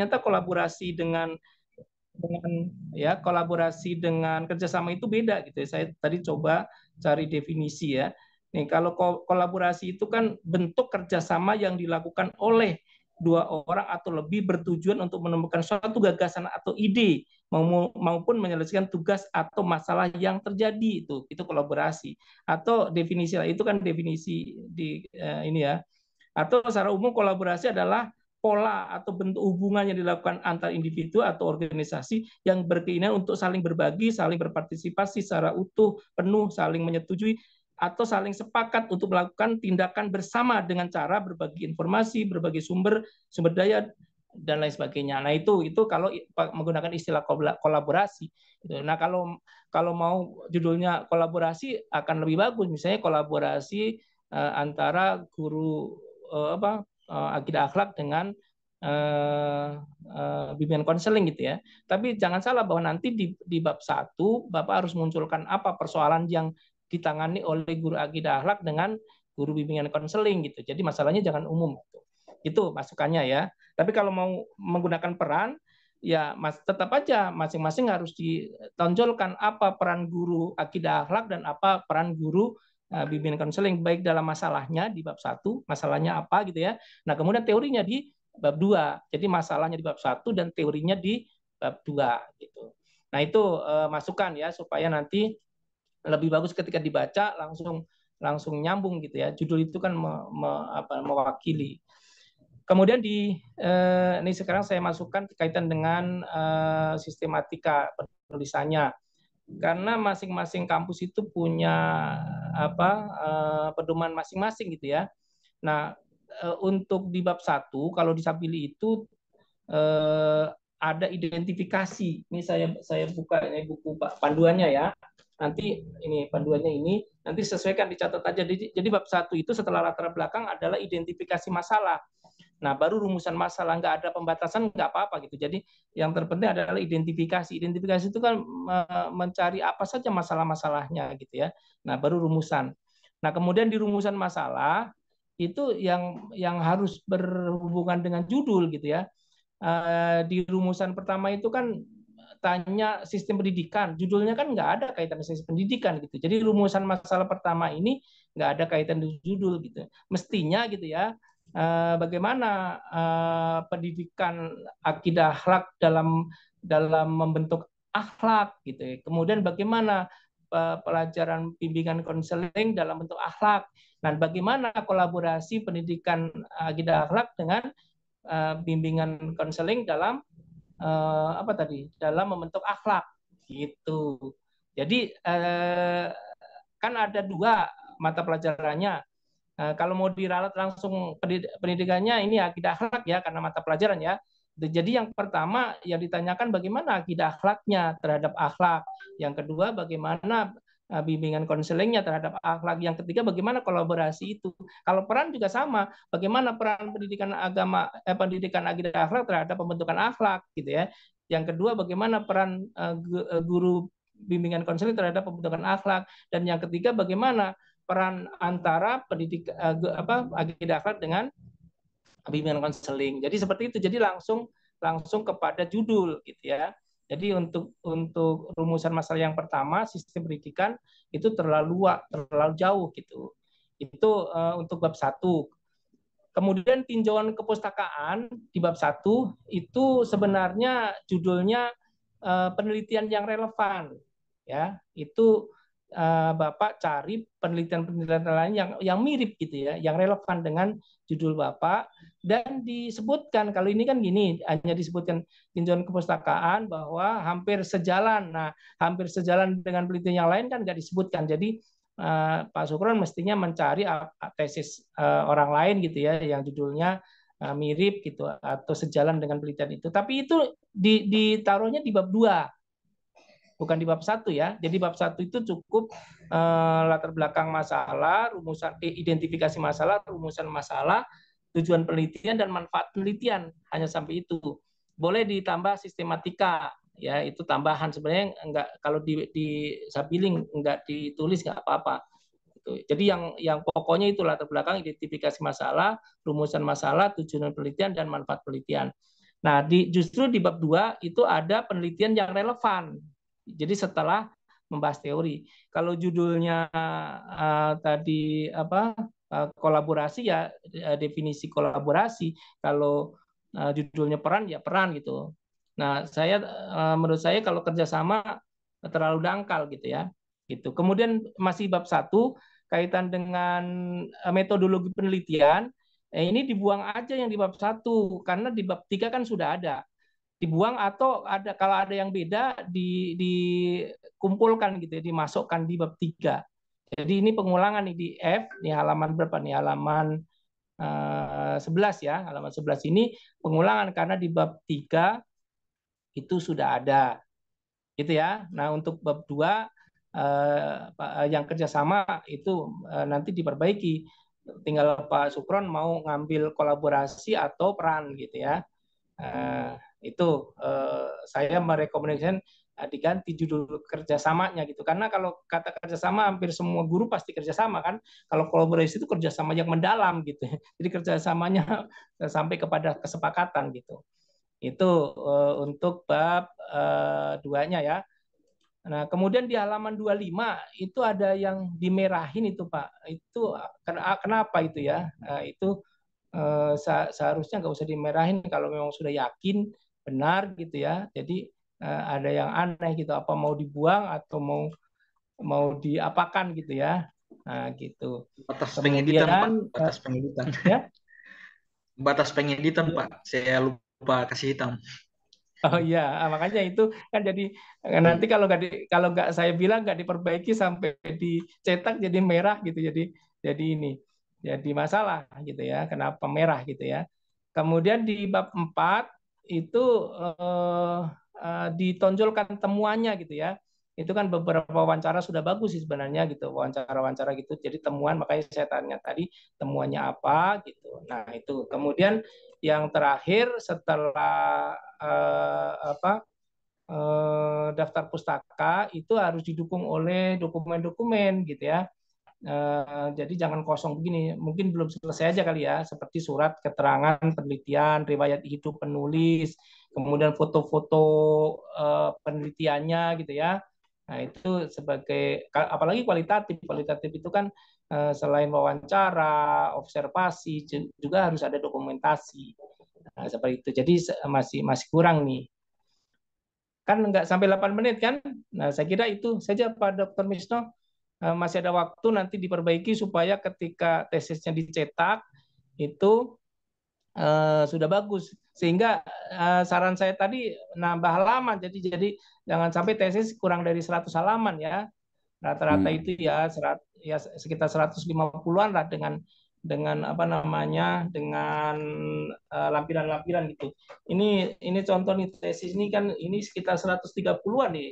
ternyata kolaborasi dengan dengan ya kolaborasi dengan kerjasama itu beda gitu ya. Saya tadi coba cari definisi ya. Nih kalau ko kolaborasi itu kan bentuk kerjasama yang dilakukan oleh dua orang atau lebih bertujuan untuk menemukan suatu gagasan atau ide maupun menyelesaikan tugas atau masalah yang terjadi itu itu kolaborasi atau definisi itu kan definisi di eh, ini ya atau secara umum kolaborasi adalah pola atau bentuk hubungan yang dilakukan antar individu atau organisasi yang berkeinginan untuk saling berbagi, saling berpartisipasi secara utuh, penuh, saling menyetujui, atau saling sepakat untuk melakukan tindakan bersama dengan cara berbagi informasi, berbagi sumber, sumber daya dan lain sebagainya. Nah itu itu kalau menggunakan istilah kolaborasi. Gitu. Nah kalau kalau mau judulnya kolaborasi akan lebih bagus. Misalnya kolaborasi eh, antara guru eh, apa uh, akidah akhlak dengan uh, uh, bimbingan konseling gitu ya. Tapi jangan salah bahwa nanti di, di bab satu Bapak harus munculkan apa persoalan yang ditangani oleh guru akidah akhlak dengan guru bimbingan konseling gitu. Jadi masalahnya jangan umum itu. Itu masukannya ya. Tapi kalau mau menggunakan peran ya mas tetap aja masing-masing harus ditonjolkan apa peran guru akidah akhlak dan apa peran guru Eh, bimbingan konseling baik dalam masalahnya di bab satu masalahnya apa gitu ya. Nah, kemudian teorinya di bab dua Jadi masalahnya di bab satu dan teorinya di bab dua gitu. Nah, itu uh, masukan ya supaya nanti lebih bagus ketika dibaca langsung langsung nyambung gitu ya. Judul itu kan me, me, apa, mewakili. Kemudian di eh, ini sekarang saya masukkan kaitan dengan eh, sistematika penulisannya karena masing-masing kampus itu punya apa eh, pedoman masing-masing gitu ya. Nah, eh, untuk di bab satu kalau disabili itu eh, ada identifikasi. Ini saya saya buka ini buku panduannya ya. Nanti ini panduannya ini nanti sesuaikan dicatat aja. Jadi, jadi bab satu itu setelah latar belakang adalah identifikasi masalah. Nah, baru rumusan masalah nggak ada pembatasan nggak apa-apa gitu. Jadi yang terpenting adalah identifikasi. Identifikasi itu kan mencari apa saja masalah-masalahnya gitu ya. Nah, baru rumusan. Nah, kemudian di rumusan masalah itu yang yang harus berhubungan dengan judul gitu ya. Eh, di rumusan pertama itu kan tanya sistem pendidikan, judulnya kan nggak ada kaitan sistem pendidikan gitu. Jadi rumusan masalah pertama ini nggak ada kaitan dengan judul gitu. Mestinya gitu ya Eh, bagaimana eh, pendidikan akidah akhlak dalam dalam membentuk akhlak gitu ya. Kemudian bagaimana eh, pelajaran bimbingan konseling dalam bentuk akhlak dan nah, bagaimana kolaborasi pendidikan akidah akhlak dengan bimbingan konseling dalam apa tadi? dalam membentuk akhlak gitu. Jadi kan ada dua mata pelajarannya Eh, kalau mau diralat langsung pendidikannya ini akidah akhlak ya karena mata pelajaran ya. Jadi yang pertama yang ditanyakan bagaimana akidah akhlaknya terhadap akhlak. Yang kedua bagaimana eh, bimbingan konselingnya terhadap akhlak. Yang ketiga bagaimana kolaborasi itu. Kalau peran juga sama, bagaimana peran pendidikan agama eh, pendidikan akidah akhlak terhadap pembentukan akhlak gitu ya. Yang kedua bagaimana peran uh, guru bimbingan konseling terhadap pembentukan akhlak dan yang ketiga bagaimana peran antara pendidik eh, apa agenda akhlak dengan bimbingan konseling. Jadi seperti itu. Jadi langsung langsung kepada judul gitu ya. Jadi untuk untuk rumusan masalah yang pertama sistem pendidikan itu terlalu luas, terlalu jauh gitu. Itu uh, untuk bab satu. Kemudian tinjauan kepustakaan di bab satu itu sebenarnya judulnya uh, penelitian yang relevan ya. Itu Eh, Bapak cari penelitian-penelitian lain yang yang mirip gitu ya, yang relevan dengan judul Bapak dan disebutkan kalau ini kan gini hanya disebutkan tinjauan kepustakaan bahwa hampir sejalan. Nah, hampir sejalan dengan penelitian yang lain kan nggak disebutkan. Jadi eh, Pak Sukron mestinya mencari tesis eh, orang lain gitu ya yang judulnya mirip gitu atau sejalan dengan penelitian itu. Tapi itu ditaruhnya di bab 2 bukan di bab satu ya. Jadi bab satu itu cukup eh, latar belakang masalah, rumusan eh, identifikasi masalah, rumusan masalah, tujuan penelitian dan manfaat penelitian hanya sampai itu. Boleh ditambah sistematika ya itu tambahan sebenarnya enggak kalau di di sabiling enggak ditulis enggak apa-apa. Gitu. Jadi yang yang pokoknya itu latar belakang identifikasi masalah, rumusan masalah, tujuan penelitian dan manfaat penelitian. Nah, di, justru di bab 2 itu ada penelitian yang relevan. Jadi setelah membahas teori. Kalau judulnya uh, tadi apa uh, kolaborasi ya uh, definisi kolaborasi. Kalau uh, judulnya peran ya peran gitu. Nah saya uh, menurut saya kalau kerjasama terlalu dangkal gitu ya. Gitu. Kemudian masih bab satu kaitan dengan metodologi penelitian. Eh, ini dibuang aja yang di bab satu karena di bab tiga kan sudah ada dibuang atau ada kalau ada yang beda di, dikumpulkan gitu ya, dimasukkan di bab 3. Jadi ini pengulangan nih di F, nih halaman berapa nih? Halaman uh, eh, 11 ya. Halaman 11 ini pengulangan karena di bab 3 itu sudah ada. Gitu ya. Nah, untuk bab 2 uh, eh, eh, yang kerjasama itu uh, nanti diperbaiki. Tinggal Pak Supron mau ngambil kolaborasi atau peran gitu ya. Uh, itu eh, saya merekomendasikan eh, diganti judul kerjasamanya gitu karena kalau kata kerjasama hampir semua guru pasti kerjasama kan kalau kolaborasi itu kerjasama yang mendalam gitu jadi kerjasamanya sampai kepada kesepakatan gitu itu eh, untuk bab eh, duanya ya Nah, kemudian di halaman 25 itu ada yang dimerahin itu, Pak. Itu ah, kenapa itu ya? Nah, itu eh, seharusnya nggak usah dimerahin kalau memang sudah yakin benar gitu ya. Jadi eh, ada yang aneh gitu, apa mau dibuang atau mau mau diapakan gitu ya. Nah, gitu. Batas pengeditan, Pak. Eh, Batas pengeditan. Ya? Batas pengeditan, ya. Pak. Saya lupa kasih hitam. Oh iya, ah, makanya itu kan jadi eh, nanti kalau nggak kalau nggak saya bilang nggak diperbaiki sampai dicetak jadi merah gitu, jadi jadi ini jadi masalah gitu ya. Kenapa merah gitu ya? Kemudian di bab 4 itu uh, uh, ditonjolkan temuannya gitu ya itu kan beberapa wawancara sudah bagus sih sebenarnya gitu wawancara-wawancara gitu jadi temuan makanya saya tanya tadi temuannya apa gitu nah itu kemudian yang terakhir setelah uh, apa daftar pustaka itu harus didukung oleh dokumen-dokumen gitu ya Eh, jadi jangan kosong begini. Mungkin belum selesai aja kali ya, seperti surat keterangan penelitian, riwayat hidup penulis, kemudian foto-foto eh, penelitiannya gitu ya. Nah itu sebagai apalagi kualitatif, kualitatif itu kan eh, selain wawancara, observasi juga harus ada dokumentasi. Nah, seperti itu. Jadi masih masih kurang nih kan nggak sampai 8 menit kan? Nah, saya kira itu saja Pak Dokter Misno. Eh, masih ada waktu nanti diperbaiki supaya ketika tesisnya dicetak itu uh, sudah bagus sehingga uh, saran saya tadi nambah halaman jadi jadi jangan sampai tesis kurang dari 100 halaman ya rata-rata hmm. itu ya serat, ya sekitar 150-an lah dengan dengan apa namanya dengan lampiran lampiran-lampiran gitu. Ini ini contoh nih tesis ini kan ini sekitar 130-an nih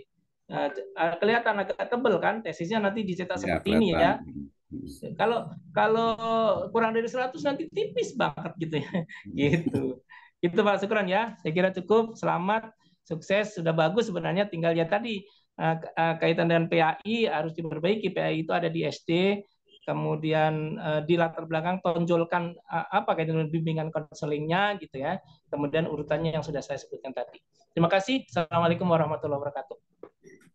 Nah, kelihatan agak tebel kan tesisnya nanti dicetak iya, seperti kelihatan. ini ya. Kalau kalau kurang dari 100 nanti tipis banget gitu ya. Hmm. Gitu. Itu Pak Sukron ya. Saya kira cukup. Selamat, sukses, sudah bagus sebenarnya tinggal ya tadi eh, kaitan dengan PAI harus diperbaiki. PAI itu ada di SD, kemudian di latar belakang tonjolkan apa kaitan dengan bimbingan konselingnya gitu ya. Kemudian urutannya yang sudah saya sebutkan tadi. Terima kasih. Assalamualaikum warahmatullahi wabarakatuh.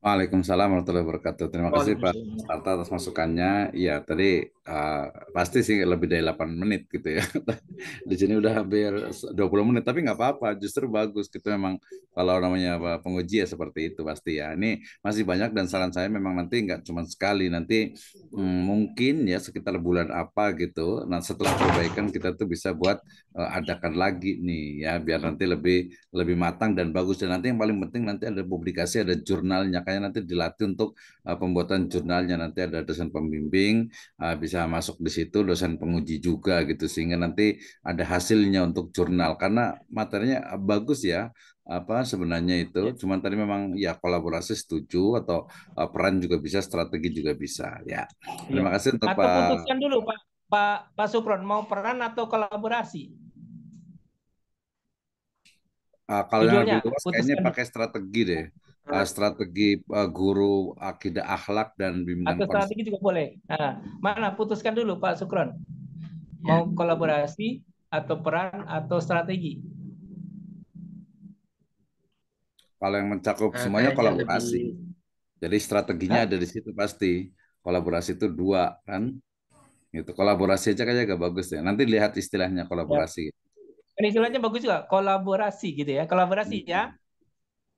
Waalaikumsalam warahmatullahi wabarakatuh. Terima kasih Pak Sarta atas masukannya. Iya, tadi uh, pasti sih lebih dari 8 menit gitu ya. Di sini udah hampir 20 menit, tapi nggak apa-apa. Justru bagus gitu memang kalau namanya penguji ya seperti itu pasti ya. Ini masih banyak dan saran saya memang nanti nggak cuma sekali. Nanti hmm, mungkin ya sekitar bulan apa gitu. Nah setelah perbaikan kita tuh bisa buat uh, adakan lagi nih ya. Biar nanti lebih lebih matang dan bagus. Dan nanti yang paling penting nanti ada publikasi, ada jurnalnya. Kayak makanya nanti dilatih untuk uh, pembuatan jurnalnya nanti ada dosen pembimbing uh, bisa masuk di situ dosen penguji juga gitu sehingga nanti ada hasilnya untuk jurnal karena materinya eh, bagus ya apa sebenarnya itu ya. cuman tadi memang ya kolaborasi setuju atau uh, peran juga bisa strategi juga bisa ya, ya. terima ya. kasih untuk atau Pak putuskan dulu Pak Pak Pak Supron mau peran atau kolaborasi uh, kalau Tujuannya, yang lebih luas kayaknya pakai strategi deh uh, strategi uh, guru akidah akhlak dan bimbingan atau strategi juga boleh. Nah, mana putuskan dulu Pak Sukron. Mau ya. kolaborasi atau peran atau strategi? Kalau yang mencakup nah, semuanya kolaborasi. Jadi strateginya Hah? ada di situ pasti. Kolaborasi itu dua kan? Itu kolaborasi aja kayaknya gak bagus ya. Nanti lihat istilahnya kolaborasi. Ya. Ini kan istilahnya bagus juga, kolaborasi gitu ya. Kolaborasi hmm. ya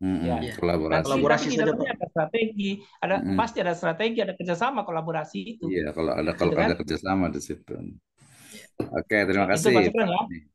mm Ya, kolaborasi. Kolaborasi Ada strategi, ada mm-hmm. pasti ada strategi, ada kerjasama kolaborasi itu. Iya, kalau ada kalau gitu kan? ada kerjasama di situ. Oke, terima gitu kasih. Ya. Itu,